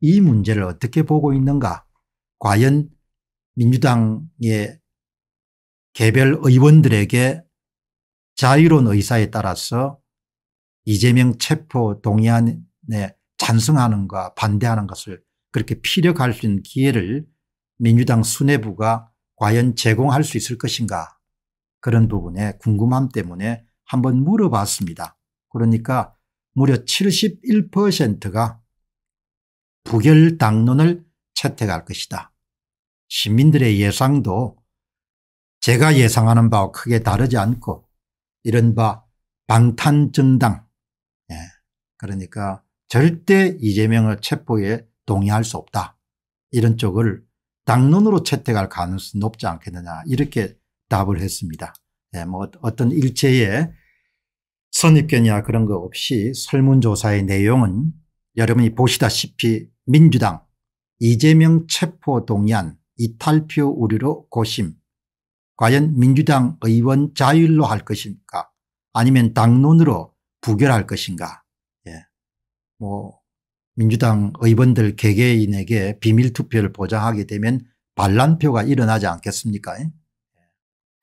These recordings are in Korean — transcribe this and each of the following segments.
이 문제를 어떻게 보고 있는가 과연 민주당의 개별 의원들에게 자유로운 의사에 따라서 이재명 체포 동의안에 찬성하는가 반대하는 것을 그렇게 피력할 수 있는 기회를 민주당 수뇌부가 과연 제공할 수 있을 것인가 그런 부분에 궁금함 때문에 한번 물어봤습니다. 그러니까 무려 71%가 부결 당론을 채택할 것이다. 시민들의 예상도 제가 예상하는 바와 크게 다르지 않고 이른바 방탄정당 예. 그러니까 절대 이재명을 체포에 동의할 수 없다. 이런 쪽을 당론으로 채택할 가능성이 높지 않겠느냐 이렇게 답을 했습니다. 예, 뭐 어떤 일체의 선입견이나 그런 거 없이 설문조사의 내용은 여러분이 보시다시피 민주당 이재명 체포동의안 이탈표 우려로 고심 과연 민주당 의원 자율로 할것인가 아니면 당론으로 부결할 것인가 예. 뭐 민주당 의원들 개개인에게 비밀투표를 보장하게 되면 반란표가 일어나지 않겠습니까 예.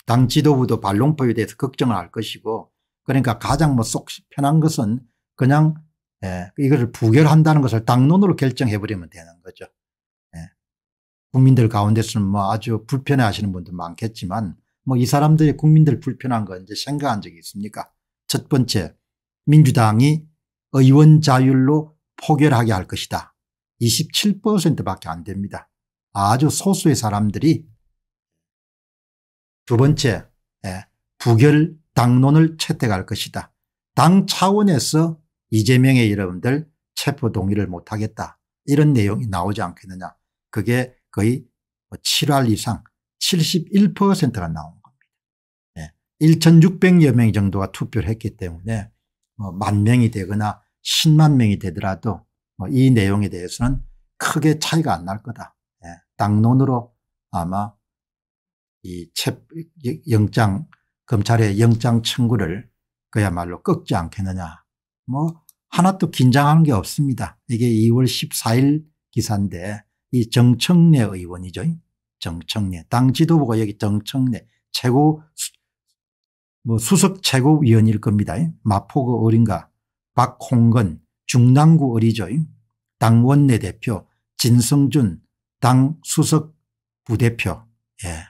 당 지도부도 반론표에 대해서 걱정을 할 것이고 그러니까 가장 뭐속 편한 것은 그냥 예, 이것을 부결한다는 것을 당론으로 결정해버리면 되는 거죠. 예. 국민들 가운데서는 뭐 아주 불편해 하시는 분도 많겠지만 뭐 이 사람들이 국민들 불편한 거 이제 생각한 적이 있습니까? 첫 번째, 민주당이 의원 자율로 포결하게 할 것이다. 27% 밖에 안 됩니다. 아주 소수의 사람들이 두 번째, 예, 부결 당론을 채택할 것이다. 당 차원에서 이재명의 여러분들 체포 동의를 못하겠다 이런 내용이 나오지 않겠느냐 그게 거의 7할 뭐 이상 71%가 나온 겁니다. 네. 예. 1600여 명 정도가 투표를 했기 때문에 뭐만 명이 되거나 10만 명이 되더라도 뭐이 내용에 대해서는 크게 차이가 안 날 거다. 네. 당론으로 아마 이 영장 검찰의 영장 청구를 그야말로 꺾지 않겠느냐 뭐 하나도 긴장한 게 없습니다. 이게 2월 14일 기사인데 이 정청래 의원이죠. 정청래. 당 지도부가 여기 정청래 최고 뭐 수석 최고위원일 겁니다. 마포구 어린가 박홍건 중랑구 어리죠. 당 원내대표 진성준 당 수석 부대표 예.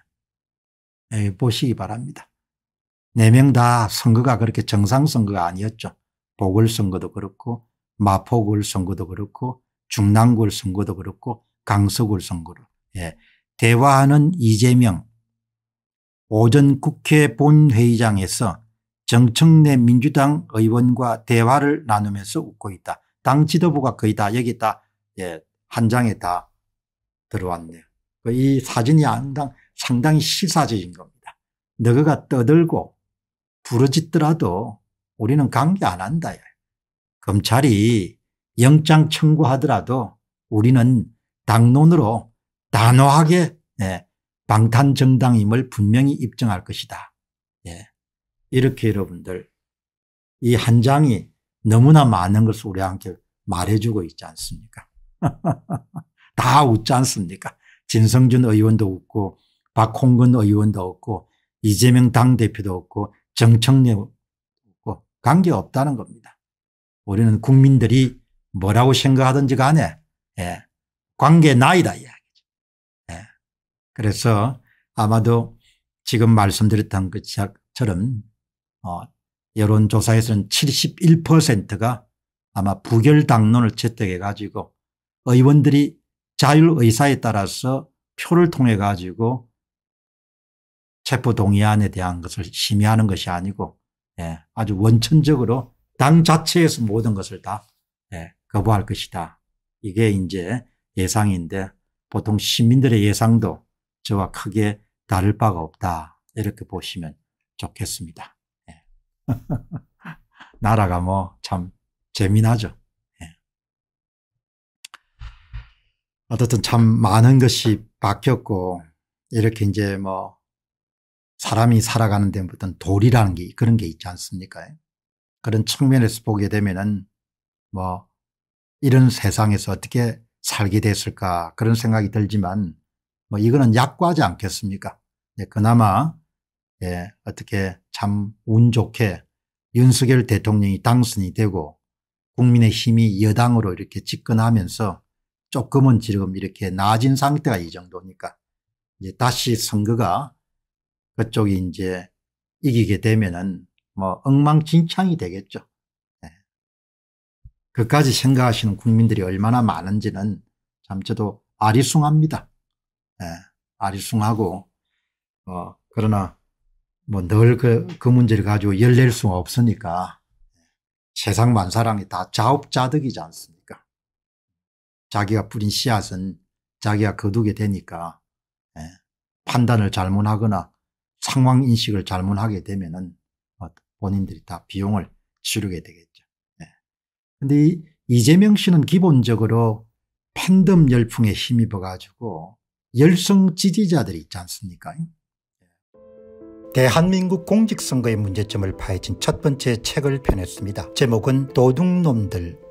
예 보시기 바랍니다. 네 명 다 선거가 그렇게 정상 선거가 아니었죠. 보궐선거도 그렇고 마포구선거도 그렇고 중랑구선거도 그렇고 강서구선거로 예. 대화하는 이재명 오전 국회 본회의장에서 정청래 민주당 의원과 대화를 나누면서 웃고 있다. 당 지도부가 거의 다 여기 다, 예, 한 장에 다 들어왔네요. 그 이 사진이 상당히 시사적인 겁니다. 너가 떠들고 부러짓더라도 우리는 관계 안 한다. 검찰이 영장 청구하더라도 우리는 당론으로 단호하게 예, 방탄정당임을 분명히 입증할 것이다. 예. 이렇게 여러분들 이 한 장이 너무나 많은 것을 우리한테 말해주고 있지 않습니까? 다 웃지 않습니까? 진성준 의원도 웃고 박홍근 의원도 웃고 이재명 당대표도 웃고 정청래 관계없다는 겁니다. 우리는 국민들이 뭐라고 생각하든지 간에 예, 관계 나이다 이야기죠. 예. 그래서 아마도 지금 말씀드렸던 것처럼 어, 여론조사에서는 71%가 아마 부결당론을 채택해 가지고 의원들이 자율의사에 따라서 표를 통해 가지고 체포동의안에 대한 것을 심의하는 것이 아니고 예, 아주 원천적으로 당 자체에서 모든 것을 다 예, 거부할 것이다. 이게 이제 예상인데 보통 시민들의 예상도 저와 크게 다를 바가 없다. 이렇게 보시면 좋겠습니다. 예. 나라가 뭐 참 재미나죠. 어쨌든 참 많은 것이 바뀌었고 이렇게 이제 뭐 사람이 살아가는 데는 어떤 도리라는 게 그런 게 있지 않습니까? 그런 측면에서 보게 되면은 뭐 이런 세상에서 어떻게 살게 됐을까 그런 생각이 들지만 뭐 이거는 약과지 않겠습니까? 네, 그나마 예, 어떻게 참 운 좋게 윤석열 대통령이 당선이 되고 국민의 힘이 여당으로 이렇게 집권하면서 조금은 지금 이렇게 나아진 상태가 이 정도니까 이제 다시 선거가 그쪽이 이제 이기게 되면은 뭐 엉망진창이 되겠죠. 네. 그까지 생각하시는 국민들이 얼마나 많은지는 참 저도 아리숭합니다. 네. 아리숭하고 어 그러나 뭐 늘그 그 문제를 가지고 열낼 수가 없으니까 세상 만사랑이 다 자업자득이지 않습니까? 자기가 뿌린 씨앗은 자기가 거두게 되니까 예. 판단을 잘못하거나 상황 인식을 잘못하게 되면은 어, 본인들이 다 비용을 치르게 되겠죠. 그런데 예. 네. 이재명 씨는 기본적으로 팬덤 열풍에 힘입어 가지고 열성 지지자들이 있지 않습니까? 예. 대한민국 공직선거의 문제점을 파헤친 첫 번째 책을 펴냈습니다. 제목은 도둑놈들